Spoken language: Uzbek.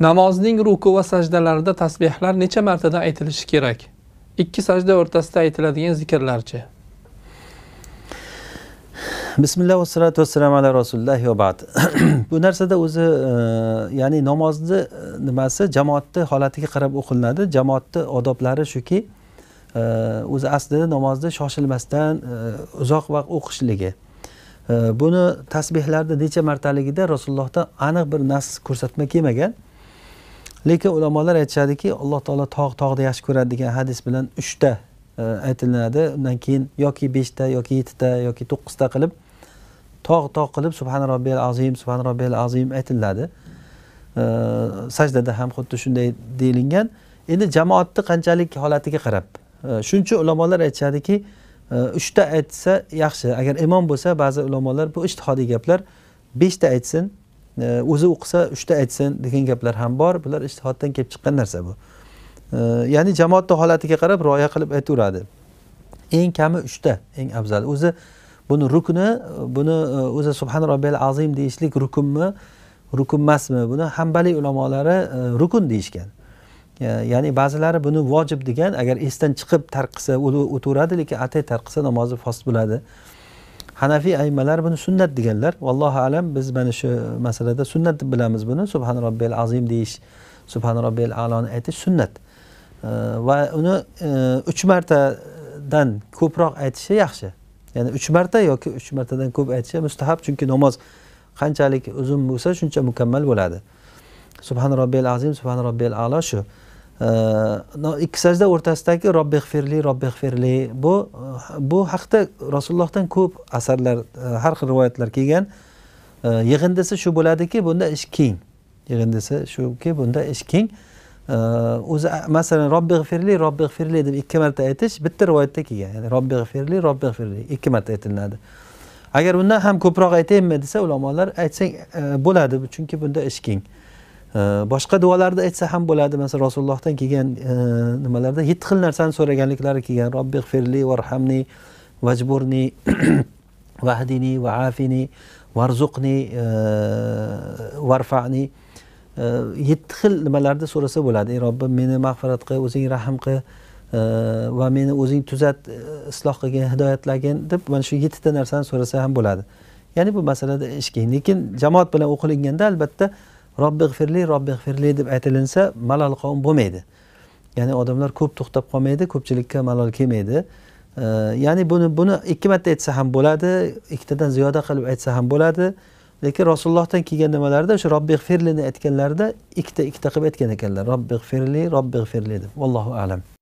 namozning ruku va sajdalarida tasbehlar necha martadan aytilishi kerak ikki sajda o'rtasida aytiladigan zikrlarchi bismillah vassalotu vassalam ala rasululloh va bad bu narsada o'zi e, ya'ni namozni e, nimasi jamoatni holatiga qarab o'qilinadi jamoatni odoblari shuki e, o'zi aslida namozni shoshilmasdan uzoq vaqt o'qishligi buni tasbihlarda necha martaligida rasulullohdan aniq bir nas ko'rsatma kelmagan lekin ulamolar aytishadiki alloh taolo tog' tog'ni yaxshi ko'radi degan hadis bilan uchta e, aytilinadi undan keyin yoki beshta yoki yettita yoki to'qqizta qilib tog' tog' qilib subhana robbiyal azim subhana robbiyal azim aytiladi e, sajdada ham xuddi shunday deyilgan endi jamoatni qanchalik holatiga qarab e, shuncha ulamolar aytishadiki uchta aytsa yaxshi agar imom bo'lsa ba'zi ulamolar bu ishtihodiy gaplar beshta aytsin o'zi o'qisa uchta aytsin degan gaplar ham bor bular ishtihoddan kelib chiqqan narsa bu ya'ni jamoatni holatiga qarab rioya qilib aytaveradi eng kami uchta eng afzal o'zi buni rukni buni e, o'zi subhan robbiyal azim deyishlik rukunmi rukun emasmi buni hambali ulamolari e, rukun deyishgan e, ya'ni ba'zilari buni vojib degan agar esdan chiqib tarqisa o'taveradi lekin atay tarqisa namozi fosil bo'ladi hanafiy aymalar buni sunnat deganlar vallohu alam biz mana shu masalada sunnat deb bilamiz buni subhan robbiyal azim deyish subhan robbiyal aloni aytish sunnat va uni e, uch martadan ko'proq aytishi yaxshi ya'ni uch marta yoki uch martadan ko'p aytishi mustahab chunki namoz qanchalik uzun bo'lsa shuncha mukammal bo'ladi subhan robbiyal azim subhan robbiyal alo shu ikki sajda o'rtasidagi robbig'firli robbig'firli bu bu haqda rasulullohdan ko'p asarlar e, har xil rivoyatlar kelgan yig'indisi shu bo'ladiki bunda ish keng yig'indisi shuki bunda ish keng o'zi masalan robbig'firli robbig'firli deb ikki marta aytish bitta rivoyatda kelgan ya'ni robbig'firli robbig'firli ikki marta aytilinadi agar undan ham ko'proq aytaymi desa ulamolar aytsang e, bo'ladi chunki bunda ish keng boshqa duolarda aytsa ham bo'ladi masalan rasulullohdan kelgan e, nimalarda yetti xil narsani so'raganliklari kelgan robbi firli varhamni vajburni vahdini va afini varzuqni e, varfani e, yetti xil nimalarda so'rasa bo'ladi ey robbim meni mag'firat qil o'zing rahm qil va meni o'zing tuzat isloh qilgin hidoyatlagin deb mana shu yettita narsani so'rasa ham bo'ladi ya'ni bu masalada ish keng lekin jamoat bilan o'qilinganda albatta robbi g'firli robbi g'firli deb aytilinsa malol qavm bo'lmaydi ya'ni odamlar ko'p to'xtab qolmaydi ko'pchilikka malol kelmaydi ya'ni buni buni ikki marta aytsa ham bo'ladi ikkitadan ziyoda qilib aytsa ham bo'ladi lekin rasulullohdan kelgan nimalarda o'sha robbi g'firlini aytganlarida ikkita ikkita qilib aytgan ekanlar robbi g'firli robbi g'firli deb vallohu alam